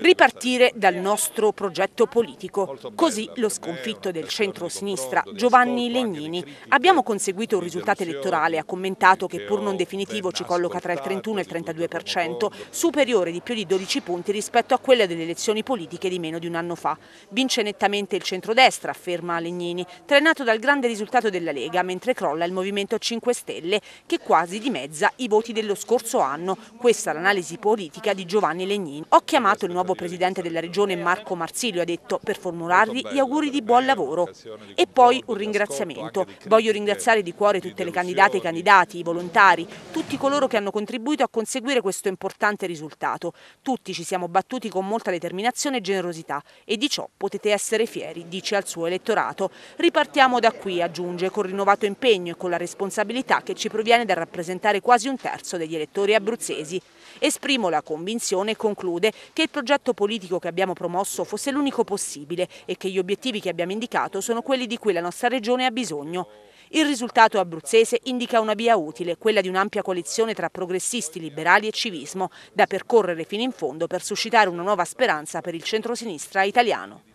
Ripartire dal nostro progetto politico. Così lo sconfitto del centro-sinistra Giovanni Legnini. Abbiamo conseguito un risultato elettorale, ha commentato che pur non definitivo ci colloca tra il 31 e il 32%, superiore di più di 12 punti rispetto a quella delle elezioni politiche di meno di un anno fa. Vince nettamente il centrodestra, afferma Legnini, trainato dal grande risultato della Lega, mentre crolla il Movimento 5 Stelle, che quasi dimezza i voti dello scorso anno. Questa è l'analisi politica di Giovanni Legnini. Ho chiamato il nuovo presidente della regione Marco Marsilio, ha detto, per formulargli gli auguri di buon lavoro. E poi un ringraziamento. Voglio ringraziare di cuore tutte le candidate e i candidati, i volontari, tutti coloro che hanno contribuito a conseguire questo importante risultato. Tutti ci siamo battuti con molta determinazione e generosità e di ciò potete essere fieri, dice al suo elettorato. Ripartiamo da qui, aggiunge, con rinnovato impegno e con la responsabilità che ci proviene da rappresentare quasi un terzo degli elettori abruzzesi. Esprimo la convinzione, conclude, conclude che il progetto politico che abbiamo promosso fosse l'unico possibile e che gli obiettivi che abbiamo indicato sono quelli di cui la nostra Regione ha bisogno. Il risultato abruzzese indica una via utile, quella di un'ampia coalizione tra progressisti, liberali e civismo, da percorrere fino in fondo per suscitare una nuova speranza per il centrosinistra italiano.